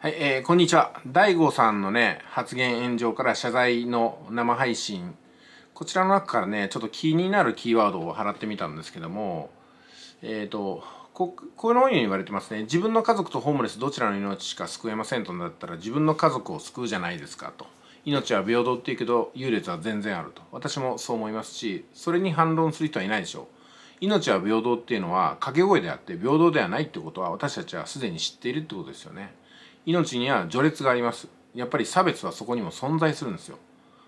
はい、えー、こんにちは。大悟さんのね、発言炎上から謝罪の生配信。こちらの中からね、ちょっと気になるキーワードを払ってみたんですけども、えっ、ー、と、こ、このように言われてますね。自分の家族とホームレスどちらの命しか救えませんとなったら自分の家族を救うじゃないですかと。命は平等って言うけど優劣は全然あると。私もそう思いますし、それに反論する人はいないでしょう。命は平等っていうのは掛け声であって平等ではないってことは私たちはすでに知っているってことですよね。命には序列がありますやっぱり差別はそこにも存在するんですよ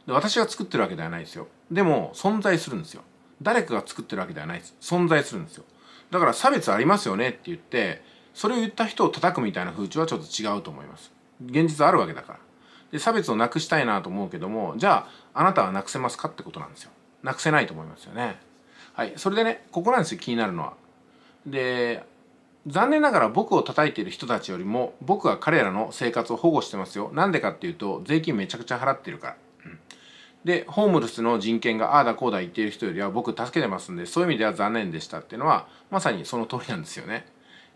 で私が作ってるわけではないですよでも存在するんですよ誰かが作ってるわけではないです存在するんですよだから差別ありますよねって言ってそれを言った人を叩くみたいな風潮はちょっと違うと思います現実あるわけだからで差別をなくしたいなと思うけどもじゃああなたはなくせますかってことなんですよなくせないと思いますよねはいそれでねここなんですよ気になるのはで残念ながら僕を叩いている人たちよりも僕は彼らの生活を保護してますよなんでかっていうと税金めちゃくちゃ払ってるから、うん、でホームレスの人権がああだこうだ言ってる人よりは僕助けてますんでそういう意味では残念でしたっていうのはまさにその通りなんですよね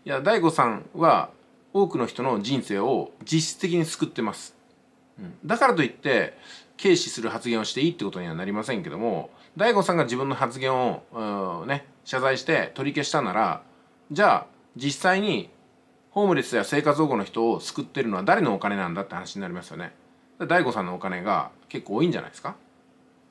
いや大悟さんは多くの人の人生を実質的に救ってます、うん、だからといって軽視する発言をしていいってことにはなりませんけども大悟さんが自分の発言を、ね謝罪して取り消したならじゃあ実際にホームレスや生活保護の人を救ってるのは誰のお金なんだって話になりますよね。大悟さんのお金が結構多いんじゃないですか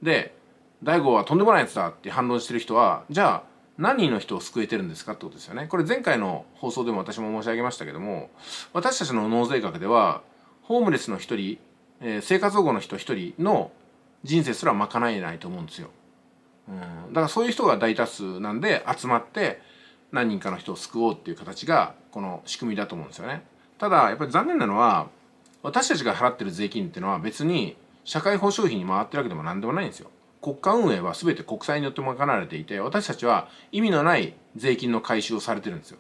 で大悟はとんでもないやつだって反論してる人はじゃあ何人の人を救えてるんですかってことですよね。これ前回の放送でも私も申し上げましたけども私たちの納税額ではホームレスの一人、えー、生活保護の人一人の人生すら賄えないと思うんですよ。うん、だからそういう人が大多数なんで集まって何人かの人を救おうっていう形がこの仕組みだと思うんですよね。ただやっぱり残念なのは私たちが払ってる税金っていうのは別に社会保障費に回ってるわけでも何でもないんですよ。国家運営は全て国債によって賄われていて私たちは意味のない税金の回収をされてるんですよ。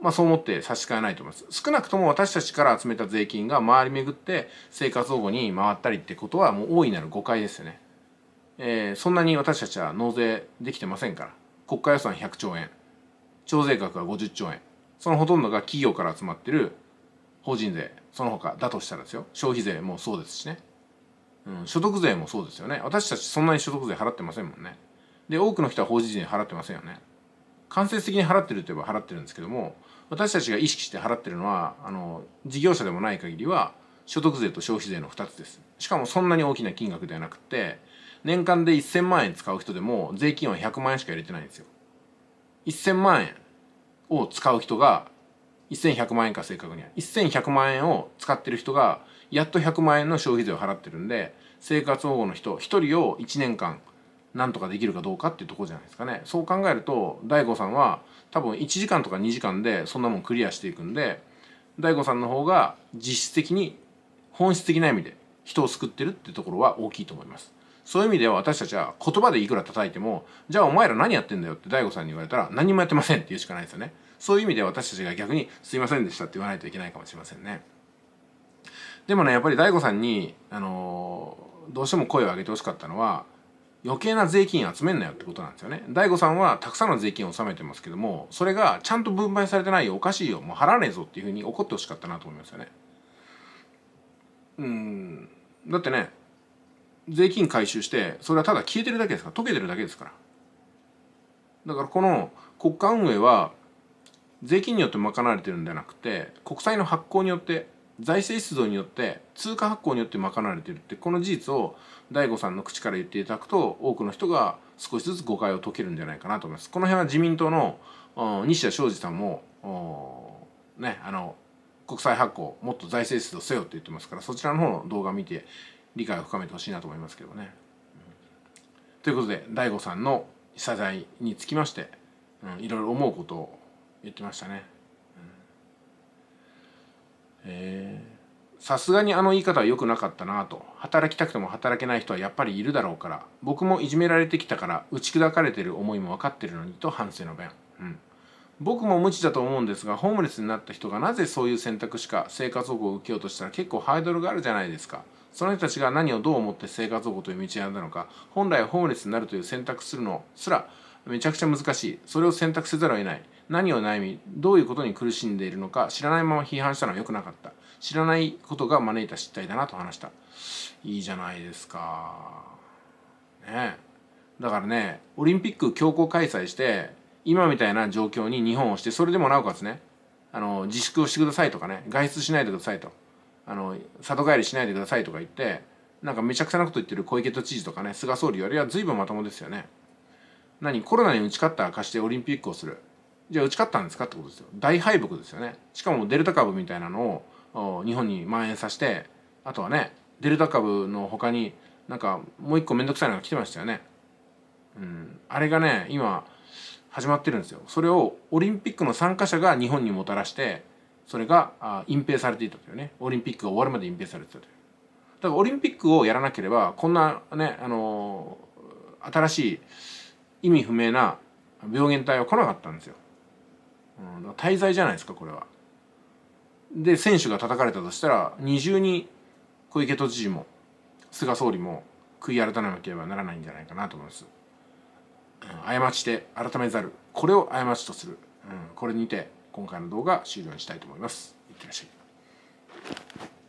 まあそう思って差し支えないと思います。少なくとも私たちから集めた税金が回り巡って生活保護に回ったりってことはもう大いなる誤解ですよね。えー、そんなに私たちは納税できてませんから。国家予算100兆円。徴税額は50兆円そのほとんどが企業から集まってる法人税その他だとしたらですよ消費税もそうですしね、うん、所得税もそうですよね私たちそんなに所得税払ってませんもんねで多くの人は法人税払ってませんよね間接的に払ってるといえば払ってるんですけども私たちが意識して払ってるのはあの事業者でもない限りは所得税と消費税の2つですしかもそんなに大きな金額ではなくて年間で1000万円使う人でも税金は100万円しか入れてないんですよ1000万円を使う人が1100万円か正確には1100万円を使ってる人がやっと100万円の消費税を払ってるんで生活保護の人1人を1年間なんとかできるかどうかっていうとこじゃないですかねそう考えると DAIGO さんは多分1時間とか2時間でそんなもんクリアしていくんで DAIGO さんの方が実質的に本質的な意味で人を救ってるってところは大きいと思います。そういう意味では私たちは言葉でいくら叩いても、じゃあお前ら何やってんだよって大悟さんに言われたら何もやってませんって言うしかないですよね。そういう意味で私たちが逆にすいませんでしたって言わないといけないかもしれませんね。でもね、やっぱり大悟さんに、あのー、どうしても声を上げてほしかったのは、余計な税金集めんなよってことなんですよね。大悟さんはたくさんの税金を納めてますけども、それがちゃんと分配されてないよ、おかしいよ、もう払わねえぞっていうふうに怒ってほしかったなと思いますよね。うん。だってね、税金回収してそれはただ消えてるだけですから溶けてるだけですからだからこの国家運営は税金によって賄われてるんじゃなくて国債の発行によって財政出動によって通貨発行によって賄われてるってこの事実を大悟さんの口から言っていただくと多くの人が少しずつ誤解を解けるんじゃないかなと思います。この辺は自民党の西田昌司さんもねあの国債発行もっと財政出動せよって言ってますからそちらの方の動画を見て理解を深めてほしいなと思いますけどね。ということで DAIGO さんの謝罪につきまして、うん、いろいろ思うことを言ってましたね。さすがにあの言い方は良くなかったなと働きたくても働けない人はやっぱりいるだろうから僕もいじめられてきたから打ち砕かれてる思いも分かってるのにと反省の弁、うん、僕も無知だと思うんですがホームレスになった人がなぜそういう選択しか生活保護を受けようとしたら結構ハードルがあるじゃないですかその人たちが何をどう思って生活保護という道を選んだのか本来ホームレスになるという選択するのすらめちゃくちゃ難しいそれを選択せざるを得ない何を悩みどういうことに苦しんでいるのか知らないまま批判したのは良くなかった知らないことが招いた失態だなと話したいいじゃないですかねだからねオリンピック強行開催して今みたいな状況に日本をしてそれでもなおかつねあの自粛をしてくださいとかね外出しないでくださいとあの里帰りしないでくださいとか言ってなんかめちゃくちゃなこと言ってる小池都知事とかね菅総理よりは随分まともですよね何コロナに打ち勝った証でオリンピックをするじゃあ打ち勝ったんですかってことですよ大敗北ですよねしかもデルタ株みたいなのを日本に蔓延させてあとはねデルタ株のほかになんかもう一個面倒くさいのが来てましたよねうんあれがね今始まってるんですよそれをオリンピックの参加者が日本にもたらしてそれが隠蔽されていたというねオリンピックが終わるまで隠蔽されてたというだからオリンピックをやらなければこんなねあの新しい意味不明な病原体は来なかったんですよ、うん、滞在じゃないですかこれはで選手が叩かれたとしたら二重に小池都知事も菅総理も悔い改めなければならないんじゃないかなと思います、過ちで改めざるこれを過ちとする、うん、これにて今回の動画終了にしたいと思います。いってらっしゃい。